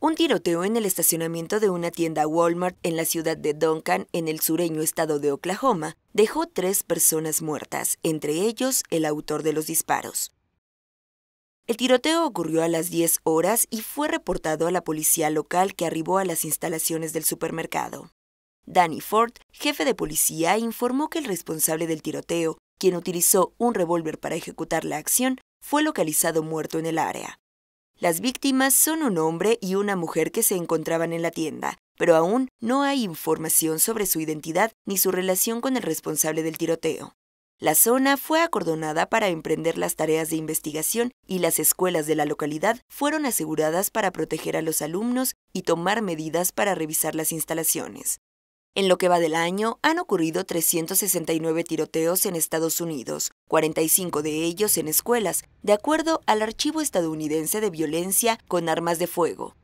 Un tiroteo en el estacionamiento de una tienda Walmart en la ciudad de Duncan, en el sureño estado de Oklahoma, dejó tres personas muertas, entre ellos el autor de los disparos. El tiroteo ocurrió a las 10 horas y fue reportado a la policía local que arribó a las instalaciones del supermercado. Danny Ford, jefe de policía, informó que el responsable del tiroteo, quien utilizó un revólver para ejecutar la acción, fue localizado muerto en el área. Las víctimas son un hombre y una mujer que se encontraban en la tienda, pero aún no hay información sobre su identidad ni su relación con el responsable del tiroteo. La zona fue acordonada para emprender las tareas de investigación y las escuelas de la localidad fueron aseguradas para proteger a los alumnos y tomar medidas para revisar las instalaciones. En lo que va del año, han ocurrido 369 tiroteos en Estados Unidos, 45 de ellos en escuelas, de acuerdo al Archivo Estadounidense de Violencia con Armas de Fuego.